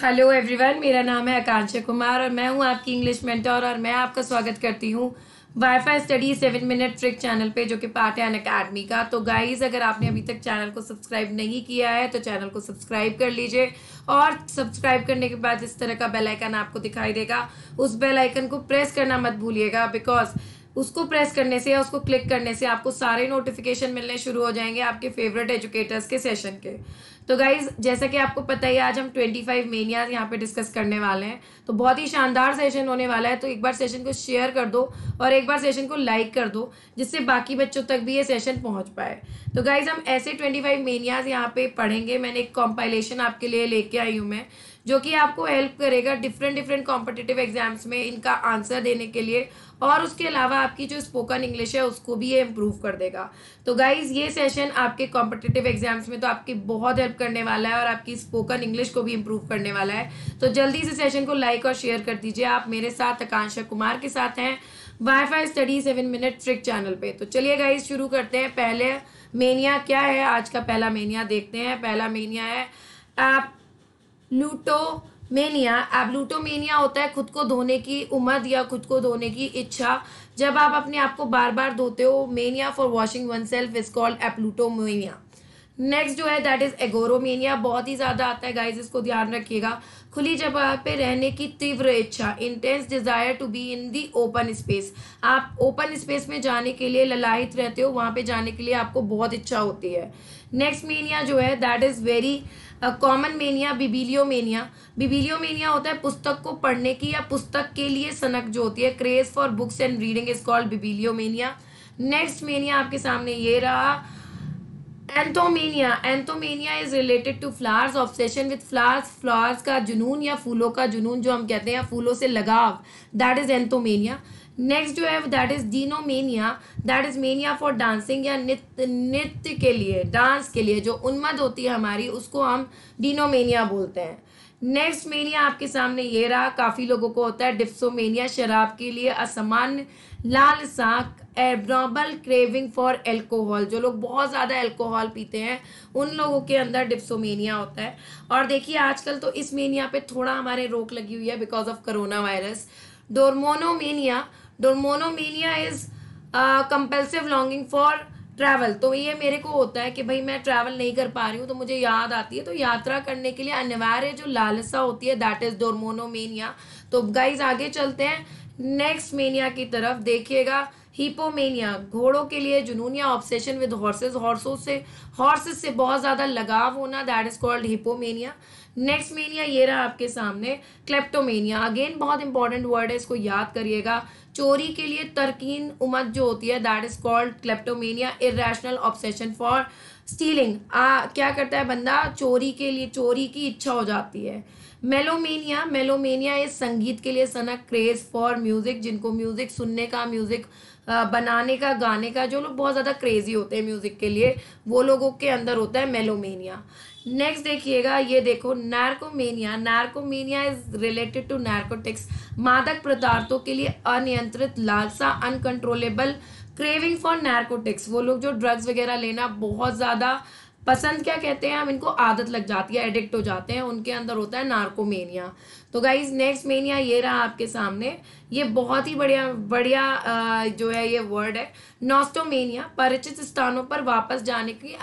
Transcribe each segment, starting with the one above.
hello everyone मेरा नाम है आकांक्षा कुमार और मैं हूं आपकी इंग्लिश मेंटर और मैं आपका स्वागत करती हूं WiFi study seven minute trick channel पे जो कि पार्ट है अन अकेडमी का तो गाइस अगर आपने अभी तक चैनल को सब्सक्राइब नहीं किया है तो चैनल को सब्सक्राइब कर लीजिए और सब्सक्राइब करने के बाद इस तरह का बेलाइकन आपको दिखाई देगा उस बेलाइकन को प्रेस करना मत भूलिएगा बिकॉज उसको प्रेस करने से या उसको क्लिक करने से आपको सारे नोटिफिकेशन मिलने शुरू हो जाएंगे आपके फेवरेट एजुकेटर्स के सेशन के तो गाइज जैसा कि आपको पता ही आज हम ट्वेंटी फाइव मेनियाज यहाँ पे डिस्कस करने वाले हैं तो बहुत ही शानदार सेशन होने वाला है तो एक बार सेशन को शेयर कर दो और एक बार सेशन को लाइक कर दो जिससे बाकी बच्चों तक भी ये सेशन पहुँच पाए तो गाइज हम ऐसे ट्वेंटी फाइव मेनियाज यहाँ पे पढ़ेंगे मैंने एक कॉम्पाइलेशन आपके लिए लेके आई हूँ मैं जो कि आपको हेल्प करेगा डिफरेंट डिफरेंट कॉम्पिटिटिव एग्जाम्स में इनका आंसर देने के लिए और उसके अलावा आपकी जो स्पोकन इंग्लिश है उसको भी ये इम्प्रूव कर देगा तो गाइज ये सेशन आपके कॉम्पिटिटिव एग्जाम्स में तो आपकी बहुत हेल्प करने वाला है और आपकी स्पोकन इंग्लिश को भी इम्प्रूव करने वाला है तो जल्दी से सेशन को लाइक और शेयर कर दीजिए आप मेरे साथ आकांक्षा कुमार के साथ हैं WiFi study seven minute trick channel पे तो चलिए गाइज शुरू करते हैं पहले मेनिया क्या है आज का पहला मेनिया देखते हैं पहला मेनिया है आप लूटो मेनिया एब्लूटोमेनिया होता है खुद को धोने की उमद या खुद को धोने की इच्छा जब आप अपने आप को बार बार धोते हो mania for washing oneself is called ablutomania next जो है दैट इज एगोरोमेनिया बहुत ही ज्यादा आता है गाइज इसको ध्यान रखिएगा खुली जगह पे रहने की तीव्र इच्छा intense desire to be in the open space आप ओपन स्पेस में जाने के लिए ललाहित रहते हो वहाँ पे जाने के लिए आपको बहुत इच्छा होती है नेक्स्ट मेनिया जो है that is very common mania bibliomania होता है पुस्तक को पढ़ने की या पुस्तक के लिए सनक जो होती है craze for books and reading is called bibliomania next mania आपके सामने ये रहा anthomania anthomania is related to flowers obsession with flowers flowers का जुनून या फूलों का जुनून जो हम कहते हैं फूलों से लगाव दैट इज एंटोमेनिया नेक्स्ट जो है that is dinomania that is mania for dancing या नृत्य नृत्य के लिए डांस के लिए जो उन्मद होती है हमारी उसको हम डीनोमेनिया बोलते हैं नेक्स्ट मेनिया आपके सामने ये रहा काफ़ी लोगों को होता है डिप्सोमेनिया शराब के लिए असामान्य सा एबनॉर्मल क्रेविंग फॉर एल्कोहल जो लोग बहुत ज़्यादा एल्कोहल पीते हैं उन लोगों के अंदर डिप्सोमेनिया होता है और देखिए आजकल तो इस मेनिया पे थोड़ा हमारे रोक लगी हुई है because of corona virus dromomania dromomania is compulsive longing for travel तो ये मेरे को होता है कि भाई मैं ट्रैवल नहीं कर पा रही हूँ तो मुझे याद आती है तो यात्रा करने के लिए अनिवार्य जो लालसा होती है दैट इज़ डोरमोनोमेनिया तो गाइज आगे चलते हैं नेक्स्ट मेनिया की तरफ देखिएगा हिपोमेनिया घोड़ों के लिए जुनून या ऑब्सेशन विद हॉर्सेज हॉर्सों से हॉर्सेस से बहुत ज़्यादा लगाव होना that is called hippomania next mania ये रहा आपके सामने क्लेप्टोमेनिया अगेन बहुत इंपॉर्टेंट वर्ड है इसको याद करिएगा चोरी के लिए तरकीन उमद जो होती है that is called kleptomania irrational obsession for stealing क्या करता है बंदा चोरी के लिए चोरी की इच्छा हो जाती है मेलोमेनिया मेलोमेनिया इस संगीत के लिए सना क्रेज़ फॉर म्यूज़िक जिनको म्यूज़िक सुनने का म्यूज़िक बनाने का गाने का जो लोग बहुत ज़्यादा क्रेज़ी होते हैं म्यूज़िक के लिए वो लोगों के अंदर होता है मेलोमेनिया नेक्स्ट देखिएगा ये देखो narcomania narcomania is related to narcotics मादक पदार्थों के लिए अनियंत्रित लालसा अनकंट्रोलेबल क्रेविंग फॉर नार्कोटिक्स वो लोग जो ड्रग्स वगैरह लेना बहुत ज़्यादा पसंद क्या कहते हैं हम इनको आदत लग जाती है एडिक्ट हो जाते हैं उनके अंदर होता है नार्कोमेनिया तो गाइज नेक्स्ट मेनिया ये रहा आपके सामने ये बहुत ही बढ़िया बढ़िया जो है ये वर्ड है नॉस्टोमेनिया परिचित स्थानों पर वापस जाने की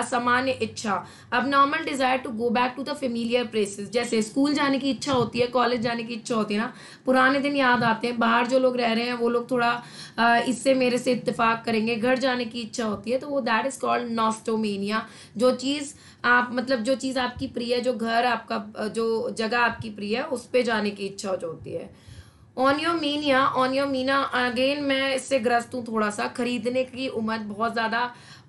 असामान्य इच्छा abnormal desire to go back to the familiar places जैसे स्कूल जाने की इच्छा होती है कॉलेज जाने की इच्छा होती है ना पुराने दिन याद आते हैं बाहर जो लोग रह रहे हैं वो लोग थोड़ा इससे मेरे से इतफाक करेंगे घर जाने की इच्छा होती है तो वो दैट इज़ कॉल्ड नॉस्टोमेनिया जो चीज़ आप मतलब जो चीज़ आपकी प्रिय है जो घर आपका जो जगह आपकी प्रिय है उस पर जाने की इच्छा जो होती है on on your mania your मीना अगेन मैं इससे ग्रस्त हूँ थोड़ा सा खरीदने की उम्र बहुत ज़्यादा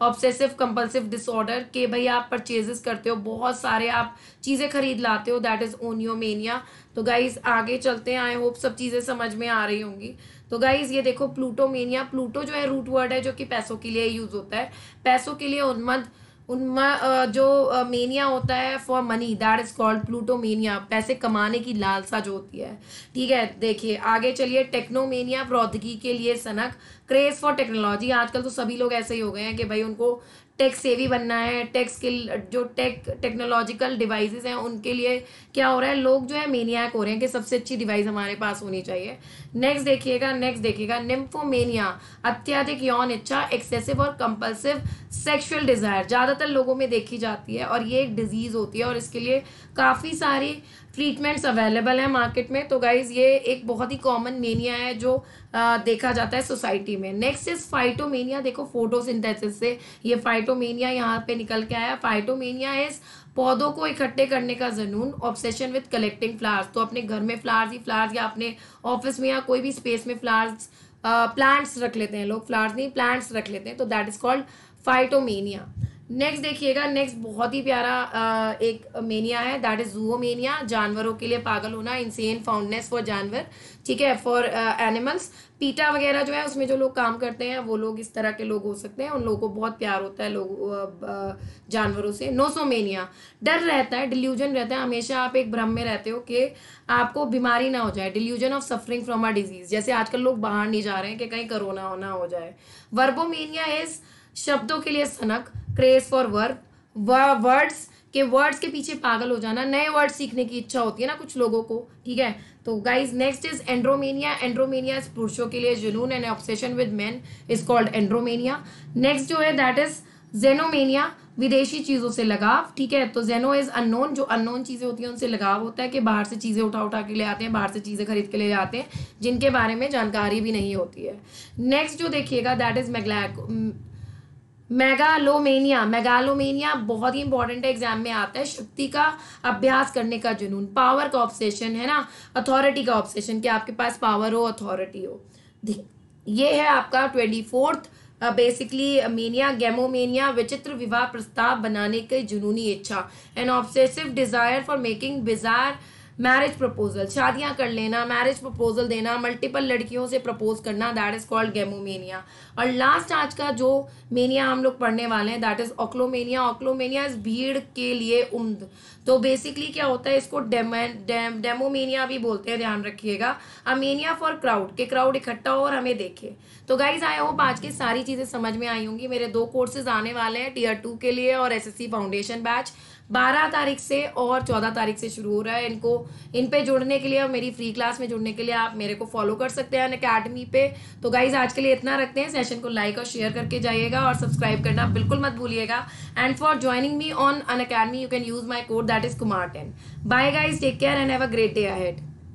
ऑब्सेसिव कंपल्सिव डिसऑर्डर के भाई आप परचेजेस करते हो बहुत सारे आप चीज़ें खरीद लाते हो दैट इज़ योर ओनियोमेनिया तो गाइज आगे चलते हैं आई होप सब चीज़ें समझ में आ रही होंगी तो गाइज ये देखो प्लूटो प्लूटोमेनिया प्लूटो जो है रूट वर्ड है जो कि पैसों के लिए यूज़ होता है पैसों के लिए उन्मद उनमें जो मेनिया होता है for money that is called plutomania पैसे कमाने की लालसा जो होती है ठीक है देखिए आगे चलिए टेक्नोमेनिया प्रौद्योगिकी के लिए सनक क्रेज़ फॉर टेक्नोलॉजी आजकल तो सभी लोग ऐसे ही हो गए हैं कि भाई उनको टेक सेवी बनना है टेक स्किल जो टेक टेक्नोलॉजिकल डिवाइसेस हैं उनके लिए क्या हो रहा है लोग जो है मेनियाक हो रहे हैं कि सबसे अच्छी डिवाइस हमारे पास होनी चाहिए नेक्स्ट देखिएगा नेक्स्ट देखिएगा निम्फोमेनिया अत्यधिक यौन इच्छा एक्सेसिव और कंपल्सिव सेक्सुअल डिज़ायर ज़्यादातर लोगों में देखी जाती है और ये एक डिजीज़ होती है और इसके लिए काफ़ी सारी ट्रीटमेंट्स अवेलेबल हैं मार्केट में तो गाइज़ ये एक बहुत ही कॉमन मेनिया है जो आ, देखा जाता है सोसाइटी में नेक्स्ट इज फाइटोमेनिया देखो फोटोसिंथेसिस से ये फाइटोमेनिया यहाँ पे निकल के आया फाइटोमेनिया इज पौधों को इकट्ठे करने का जनून ऑब्सेशन विथ कलेक्टिंग फ्लावर्स तो अपने घर में फ्लावर्स ही फ्लावर्स या अपने ऑफिस में या कोई भी स्पेस में फ्लावर्स प्लांट्स रख लेते हैं लोग फ्लावर्स नहीं प्लांट्स रख लेते हैं तो that is called phytomania next देखिएगा नेक्स्ट बहुत ही प्यारा आ, एक मेनिया है दैट इज जूओ मेनिया जानवरों के लिए पागल होना इंसेन फाउंडनेस फॉर जानवर ठीक है फॉर एनिमल्स पीटा वगैरह जो है उसमें जो लोग काम करते हैं वो लोग इस तरह के लोग हो सकते हैं उन लोगों को बहुत प्यार होता है लोग जानवरों से नोसोमेनिया डर रहता है डिल्यूजन रहता है हमेशा आप एक भ्रम में रहते हो कि आपको बीमारी ना हो जाए delusion of suffering from a disease जैसे आजकल लोग बाहर नहीं जा रहे हैं कि कहीं करोना ना हो जाए वर्बोमेनिया इज़ शब्दों के लिए सनक क्रेज फॉर वर्क वर्ड्स के वर्ड्स के पीछे पागल हो जाना नए वर्ड सीखने की इच्छा होती है ना कुछ लोगों को ठीक है तो guys next is andromania andromania पुरुषों के लिए जुनून and obsession with man is called andromania next जो है दैट इज जेनोमेनिया विदेशी चीज़ों से लगाव ठीक है तो जेनो इज़ अननोन जो अननोन चीज़ें होती हैं उनसे लगाव होता है कि बाहर से चीज़ें उठा उठा के ले आते हैं बाहर से चीज़ें खरीद के ले आते हैं जिनके बारे में जानकारी भी नहीं होती है नेक्स्ट जो देखिएगा दैट इज़ मैग्लैक मेगालोमेनिया मेगालोमेनिया बहुत ही इंपॉर्टेंट है एग्जाम में आता है शक्ति का अभ्यास करने का जुनून पावर का ऑब्सेशन है ना अथॉरिटी का ऑब्सेशन कि आपके पास पावर हो अथॉरिटी हो ये है आपका twenty fourth basically mania gamomania विचित्र विवाह प्रस्ताव बनाने की जुनूनी इच्छा an obsessive desire for making bizarre marriage proposal शादियां कर लेना मैरिज प्रपोजल देना मल्टीपल लड़कियों से प्रपोज करना दैट इज कॉल्ड गेमोमेनिया और लास्ट आज का जो मेनिया हम लोग पढ़ने वाले हैं that is ochlomania ochlomania is भीड़ के लिए उम्द तो बेसिकली क्या होता है इसको डेमोमेनिया भी बोलते हैं ध्यान रखिएगा अमेनिया फॉर क्राउड के क्राउड इकट्ठा हो और हमें देखे तो गाइज आई होप आज की सारी चीज़ें समझ में आई होंगी मेरे दो कोर्सेज आने वाले हैं टीयर टू के लिए और एस फाउंडेशन बैच बारह तारीख से और चौदह तारीख से शुरू हो रहा है इनको इन पे जुड़ने के लिए और मेरी फ्री क्लास में जुड़ने के लिए आप मेरे को फॉलो कर सकते हैं अकेडमी पे तो गाइज आज के लिए इतना रखते हैं सेशन को लाइक और शेयर करके जाइएगा और सब्सक्राइब करना बिल्कुल मत भूलिएगा and for joining me on Unacademy you can use my code that is Kumar ten bye guys take care and have a great day ahead